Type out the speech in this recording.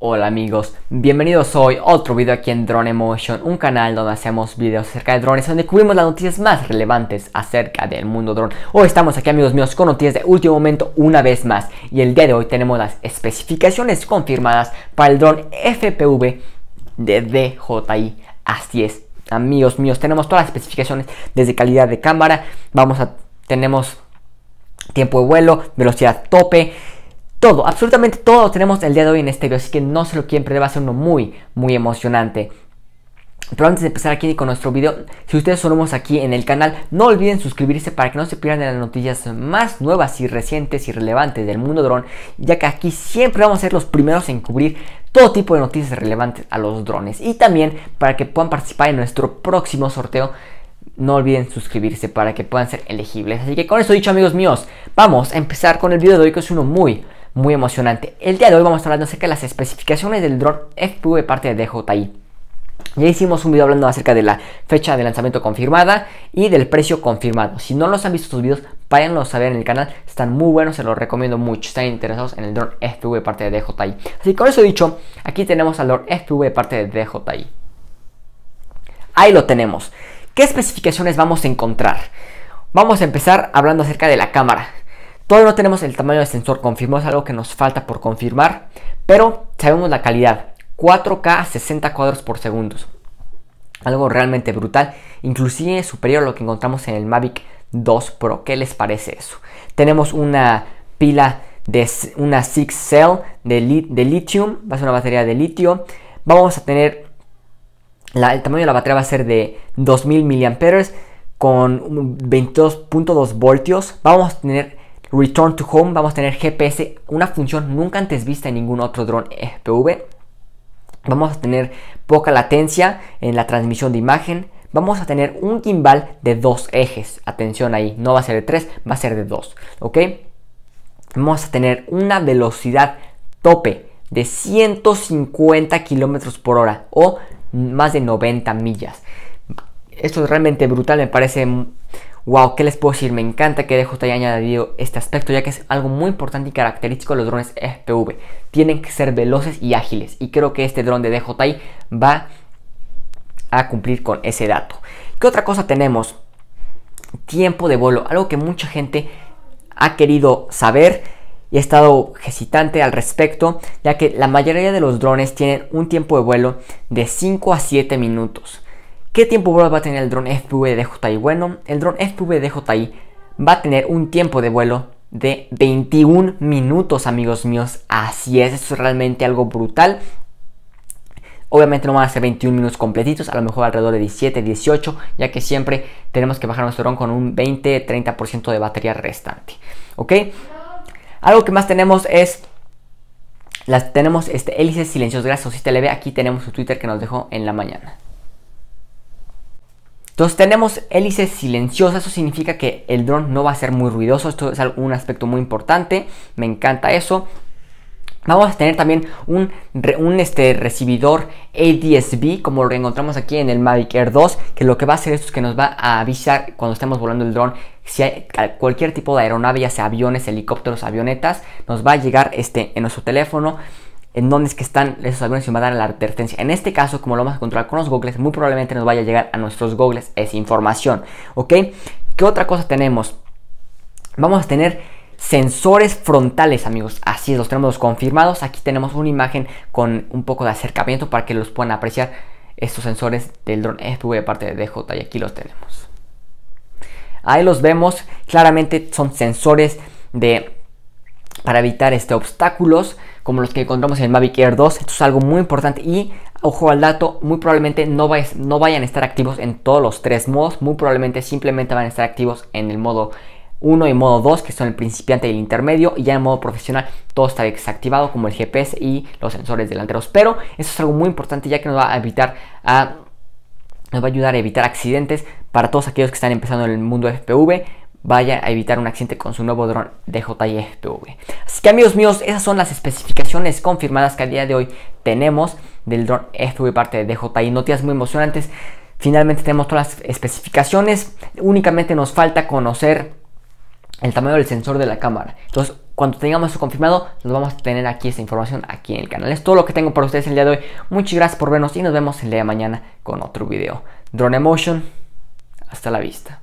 Hola amigos, bienvenidos hoy a otro video aquí en Drone Emotion, un canal donde hacemos videos acerca de drones, donde cubrimos las noticias más relevantes acerca del mundo drone. Hoy estamos aquí amigos míos con noticias de último momento una vez más y el día de hoy tenemos las especificaciones confirmadas para el drone FPV de DJI. Así es, amigos míos, tenemos todas las especificaciones desde calidad de cámara, vamos a, tenemos tiempo de vuelo, velocidad tope todo, absolutamente todo lo tenemos el día de hoy en este video así que no se lo quieren perder, va a ser uno muy, muy emocionante. Pero antes de empezar aquí con nuestro video, si ustedes son nuevos aquí en el canal, no olviden suscribirse para que no se pierdan las noticias más nuevas y recientes y relevantes del mundo dron, ya que aquí siempre vamos a ser los primeros en cubrir todo tipo de noticias relevantes a los drones. Y también para que puedan participar en nuestro próximo sorteo, no olviden suscribirse para que puedan ser elegibles. Así que con eso dicho amigos míos, vamos a empezar con el video de hoy que es uno muy, muy emocionante. El día de hoy vamos a hablar acerca de las especificaciones del dron FPV parte de DJI. Ya hicimos un video hablando acerca de la fecha de lanzamiento confirmada y del precio confirmado. Si no los han visto sus videos, váyanlos a ver en el canal. Están muy buenos, se los recomiendo mucho. Están interesados en el drone FPV parte de DJI. Así que con eso dicho, aquí tenemos al drone FPV parte de DJI. Ahí lo tenemos. ¿Qué especificaciones vamos a encontrar? Vamos a empezar hablando acerca de la cámara. Todavía no tenemos el tamaño del sensor confirmado, es algo que nos falta por confirmar, pero sabemos la calidad, 4K a 60 cuadros por segundo. Algo realmente brutal, inclusive superior a lo que encontramos en el Mavic 2 Pro. ¿Qué les parece eso? Tenemos una pila de una 6 cell de, litio, va a ser una batería de litio. Vamos a tener el tamaño de la batería va a ser de 2000 mAh con 22.2 voltios. Vamos a tener Return to Home, vamos a tener GPS, una función nunca antes vista en ningún otro dron FPV. E vamos a tener poca latencia en la transmisión de imagen. Vamos a tener un gimbal de dos ejes. Atención ahí, no va a ser de tres, va a ser de dos. ¿Ok? Vamos a tener una velocidad tope de 150 kilómetros por hora o más de 90 millas. Esto es realmente brutal, me parece Wow, ¿qué les puedo decir? Me encanta que DJI haya añadido este aspecto, ya que es algo muy importante y característico de los drones FPV. Tienen que ser veloces y ágiles, y creo que este dron de DJI va a cumplir con ese dato. ¿Qué otra cosa tenemos? Tiempo de vuelo, algo que mucha gente ha querido saber y ha estado hesitante al respecto, ya que la mayoría de los drones tienen un tiempo de vuelo de 5 a 7 minutos. ¿Qué tiempo vuelo va a tener el dron FPV de DJI? Bueno, el dron FPV de DJI va a tener un tiempo de vuelo de 21 minutos, amigos míos. Así es, eso es realmente algo brutal. Obviamente no van a ser 21 minutos completitos, a lo mejor alrededor de 17, 18, ya que siempre tenemos que bajar nuestro dron con un 20, 30% de batería restante. ¿Ok? Algo que más tenemos es las tenemos este hélices silenciosas gracias a Aquí tenemos su Twitter que nos dejó en la mañana. Entonces tenemos hélices silenciosas, eso significa que el dron no va a ser muy ruidoso, esto es un aspecto muy importante, me encanta eso. Vamos a tener también un, un este, recibidor ADSB, como lo encontramos aquí en el Mavic Air 2, que lo que va a hacer esto es que nos va a avisar cuando estemos volando el dron si hay cualquier tipo de aeronave, ya sea aviones, helicópteros, avionetas, nos va a llegar este, en nuestro teléfono en dónde es que están esos aviones y me a la advertencia. En este caso, como lo vamos a controlar con los gogles muy probablemente nos vaya a llegar a nuestros gogles esa información. ¿Ok? ¿Qué otra cosa tenemos? Vamos a tener sensores frontales, amigos. Así es, los tenemos confirmados. Aquí tenemos una imagen con un poco de acercamiento para que los puedan apreciar estos sensores del drone FPV aparte parte de DJ. Y aquí los tenemos. Ahí los vemos. Claramente son sensores de para evitar este obstáculos como los que encontramos en el Mavic Air 2. Esto es algo muy importante y ojo al dato, muy probablemente no, vayan a estar activos en todos los tres modos, muy probablemente simplemente van a estar activos en el modo 1 y modo 2, que son el principiante y el intermedio, y ya en modo profesional todo está desactivado, como el GPS y los sensores delanteros. Pero esto es algo muy importante ya que nos va a evitar Nos va a ayudar a evitar accidentes para todos aquellos que están empezando en el mundo FPV vaya a evitar un accidente con su nuevo dron DJI FPV. Así que amigos míos, esas son las especificaciones confirmadas que al día de hoy tenemos del dron FPV parte de DJI. Noticias muy emocionantes. Finalmente tenemos todas las especificaciones. Únicamente nos falta conocer el tamaño del sensor de la cámara. Entonces, cuando tengamos eso confirmado, nos vamos a tener aquí esta información aquí en el canal. Es todo lo que tengo para ustedes el día de hoy. Muchas gracias por vernos y nos vemos el día de mañana con otro video. Drone Emotion, hasta la vista.